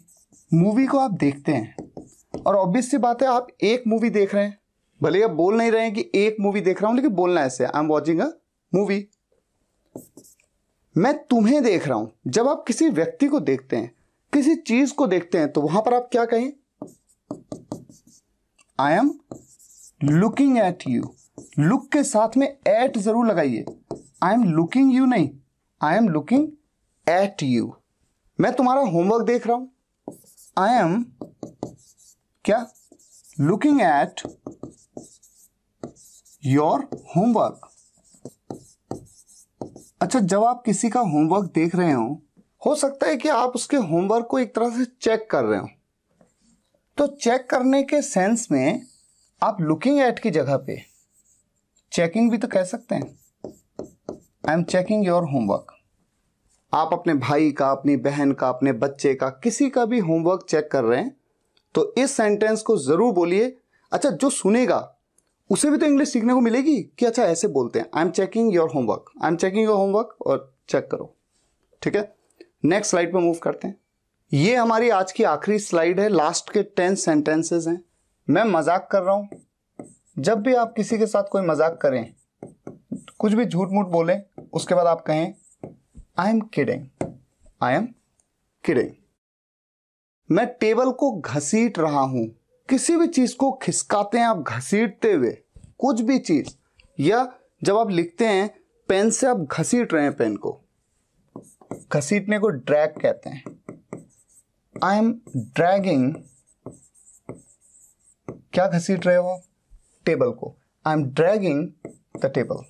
movie को आप देखते हैं और ऑब्वियस सी बात है आप एक मूवी देख रहे हैं भले आप बोल नहीं रहे हैं कि एक मूवी देख रहा हूं लेकिन बोलना ऐसे I am watching a movie मैं तुम्हें देख रहा हूं जब आप किसी व्यक्ति को देखते हैं किसी चीज को देखते हैं तो वहां पर आप क्या कहें I am looking at you look के साथ में एट जरूर लगाइए आई एम लुकिंग यू नहीं I am looking at you मैं तुम्हारा होमवर्क देख रहा हूं आई एम क्या लुकिंग एट योर होमवर्क अच्छा जब आप किसी का होमवर्क देख रहे हो हो सकता है कि आप उसके होमवर्क को एक तरह से चेक कर रहे हो तो चेक करने के सेंस में आप लुकिंग एट की जगह पे चेकिंग भी तो कह सकते हैं I am checking your homework आप अपने भाई का अपनी बहन का अपने बच्चे का किसी का भी होमवर्क चेक कर रहे हैं तो इस सेंटेंस को ज़रूर बोलिए अच्छा जो सुनेगा उसे भी तो इंग्लिश सीखने को मिलेगी कि अच्छा ऐसे बोलते हैं I am checking your homework I am checking your homework और चेक करो ठीक है नेक्स्ट स्लाइड पर मूव करते हैं ये हमारी आज की आखिरी स्लाइड है लास्ट के टेन सेंटेंसेस हैं मैं मजाक कर रहा हूं जब भी आप किसी के साथ कोई मजाक करें कुछ भी झूठ मूठ बोलें उसके बाद आप कहें I am kidding I am kidding मैं टेबल को घसीट रहा हूं किसी भी चीज़ को खिसकाते हैं आप घसीटते हुए कुछ भी चीज़ या जब आप लिखते हैं पेन से आप घसीट रहे हैं पेन को घसीटने को ड्रैग कहते हैं आई एम ड्रैगिंग क्या घसीट रहे हो टेबल को I am dragging the table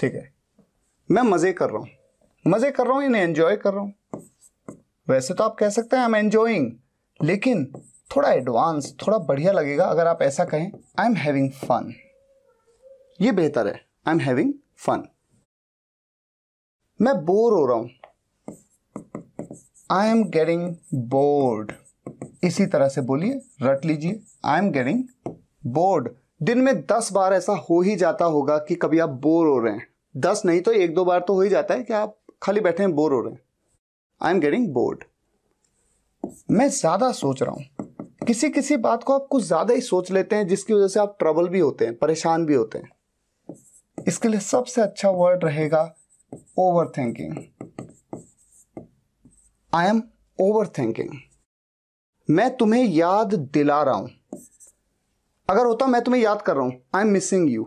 ठीक है मैं मजे कर रहा हूं मजे कर रहा हूं इन्हें एंजॉय कर रहा हूं वैसे तो आप कह सकते हैं आई एम एंजॉइंग लेकिन थोड़ा एडवांस थोड़ा बढ़िया लगेगा अगर आप ऐसा कहें आई एम हैविंग फन ये बेहतर है आई एम हैविंग फन मैं बोर हो रहा हूं आई एम गेटिंग बोर्ड इसी तरह से बोलिए रट लीजिए आई एम गेटिंग बोर्ड दिन में दस बार ऐसा हो ही जाता होगा कि कभी आप बोर हो रहे हैं दस नहीं तो एक दो बार तो हो ही जाता है कि आप खाली बैठे हैं बोर हो रहे हैं आई एम गेटिंग बोर्ड मैं ज़्यादा सोच रहा हूं किसी किसी बात को आप कुछ ज़्यादा ही सोच लेते हैं जिसकी वजह से आप ट्रबल भी होते हैं परेशान भी होते हैं इसके लिए सबसे अच्छा वर्ड रहेगा over thinking I am over thinking मैं तुम्हें याद दिला रहा हूं अगर होता मैं तुम्हें याद कर रहा हूं I am missing you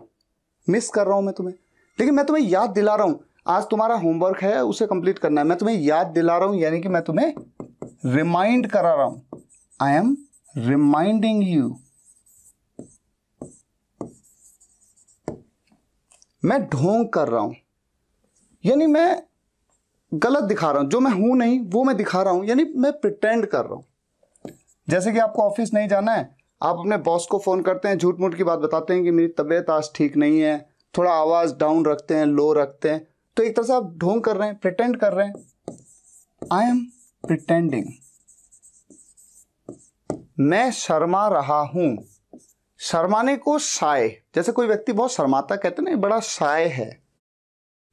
miss कर रहा हूं मैं तुम्हें लेकिन मैं तुम्हें याद दिला रहा हूं आज तुम्हारा होमवर्क है उसे कंप्लीट करना है मैं तुम्हें याद दिला रहा हूं यानी कि मैं तुम्हें रिमाइंड करा रहा हूं आई एम रिमाइंडिंग यू मैं ढोंग कर रहा हूं यानी मैं गलत दिखा रहा हूं जो मैं हूं नहीं वो मैं दिखा रहा हूं यानी मैं प्रिटेंड कर रहा हूं जैसे कि आपको ऑफिस नहीं जाना है आप अपने बॉस को फ़ोन करते हैं झूठ मूठ की बात बताते हैं कि मेरी तबीयत आज ठीक नहीं है थोड़ा आवाज़ डाउन रखते हैं लो रखते हैं तो एक तरह से आप ढोंग कर रहे हैं प्रिटेंड कर रहे हैं आई एम प्रिटेंडिंग मैं शर्मा रहा हूं शर्माने को साय जैसे कोई व्यक्ति बहुत शर्माता कहते ना बड़ा साय है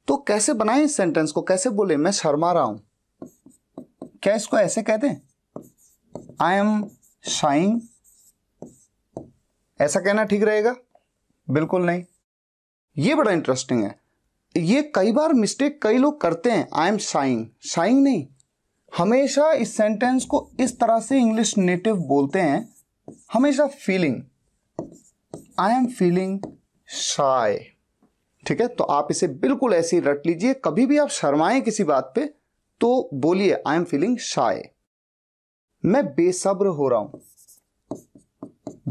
तो कैसे बनाए इस सेंटेंस को कैसे बोले मैं शर्मा रहा हूं क्या इसको ऐसे कहते हैं आई एम शाइंग ऐसा कहना ठीक रहेगा बिल्कुल नहीं ये बड़ा इंटरेस्टिंग है ये कई बार मिस्टेक कई लोग करते हैं आई एम शाइंग शाइंग नहीं हमेशा इस सेंटेंस को इस तरह से इंग्लिश नेटिव बोलते हैं हमेशा फीलिंग आई एम फीलिंग शाई ठीक है तो आप इसे बिल्कुल ऐसे ही रट लीजिए कभी भी आप शर्माएं किसी बात पे तो बोलिए आई एम फीलिंग शाय मैं बेसब्र हो रहा हूं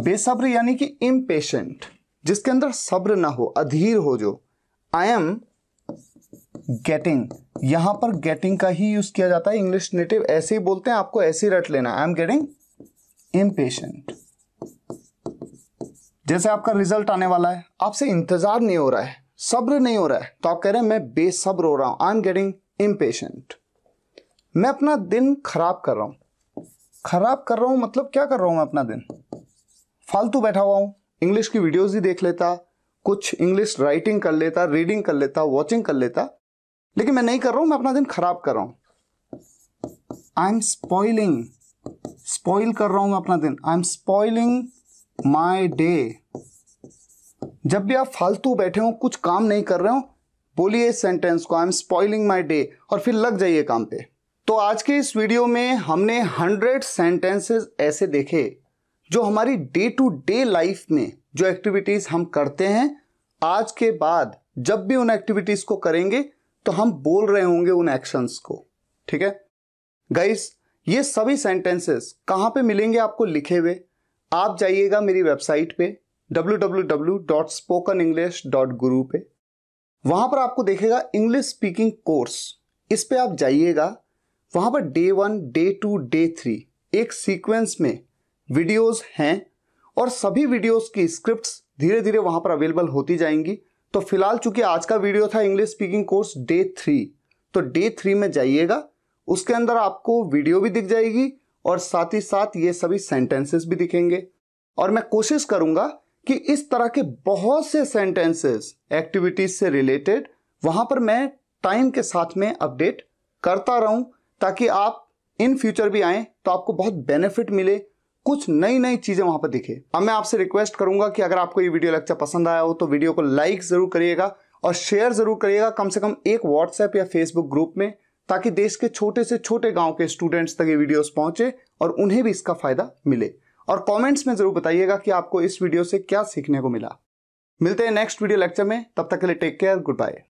बेसब्र यानी कि इम्पेशेंट जिसके अंदर सब्र ना हो अधीर हो जो आई एम गेटिंग यहां पर गेटिंग का ही यूज किया जाता है इंग्लिश नेटिव ऐसे ही बोलते हैं आपको ऐसे ही रट लेना आई एम गेटिंग इम्पेशेंट जैसे आपका रिजल्ट आने वाला है आपसे इंतजार नहीं हो रहा है सब्र नहीं हो रहा है तो आप कह रहे हैं मैं बेसब्र हो रहा हूं आई एम गेटिंग इम्पेशेंट मैं अपना दिन खराब कर रहा हूं खराब कर रहा हूं मतलब क्या कर रहा हूं मैं अपना दिन फालतू बैठा हुआ हूं इंग्लिश की वीडियोस ही देख लेता कुछ इंग्लिश राइटिंग कर लेता रीडिंग कर लेता वॉचिंग कर लेता लेकिन मैं नहीं कर रहा हूं मैं अपना दिन खराब कर रहा हूं आई एम स्पॉइलिंग स्पॉइल कर रहा हूं मैं अपना दिन I am spoiling my day जब भी आप फालतू बैठे हो कुछ काम नहीं कर रहे हो बोलिए इस सेंटेंस को I am spoiling my day और फिर लग जाइए काम पे तो आज के इस वीडियो में हमने हंड्रेड सेंटेंसेस ऐसे देखे जो हमारी डे टू डे लाइफ में जो एक्टिविटीज हम करते हैं आज के बाद जब भी उन एक्टिविटीज को करेंगे तो हम बोल रहे होंगे उन एक्शंस को ठीक है गाइस ये सभी सेंटेंसेस कहां पे मिलेंगे आपको लिखे हुए आप जाइएगा मेरी वेबसाइट पे www.spokenenglish.guru पे वहां पर आपको देखेगा इंग्लिश स्पीकिंग कोर्स इस पे आप जाइएगा वहां पर day one day two day three एक सीक्वेंस में वीडियोस हैं और सभी वीडियोस की स्क्रिप्ट्स धीरे धीरे वहां पर अवेलेबल होती जाएंगी तो फिलहाल चूंकि आज का वीडियो था English speaking course day three तो डे थ्री में जाइएगा उसके अंदर आपको वीडियो भी दिख जाएगी और साथ ही साथ ये सभी सेंटेंसेस भी दिखेंगे और मैं कोशिश करूंगा कि इस तरह के बहुत से सेंटेंसेस एक्टिविटीज से रिलेटेड वहां पर मैं टाइम के साथ में अपडेट करता रहूं ताकि आप इन फ्यूचर भी आए तो आपको बहुत बेनिफिट मिले कुछ नई नई चीज़ें वहां पर दिखे अब मैं आपसे रिक्वेस्ट करूंगा कि अगर आपको ये वीडियो लेक्चर पसंद आया हो तो वीडियो को लाइक ज़रूर करिएगा और शेयर ज़रूर करिएगा कम से कम एक व्हाट्सएप या फेसबुक ग्रुप में ताकि देश के छोटे से छोटे गांव के स्टूडेंट्स तक ये वीडियोस पहुंचे और उन्हें भी इसका फ़ायदा मिले और कमेंट्स में ज़रूर बताइएगा कि आपको इस वीडियो से क्या सीखने को मिला मिलते हैं नेक्स्ट वीडियो लेक्चर में तब तक के लिए टेक केयर गुड बाय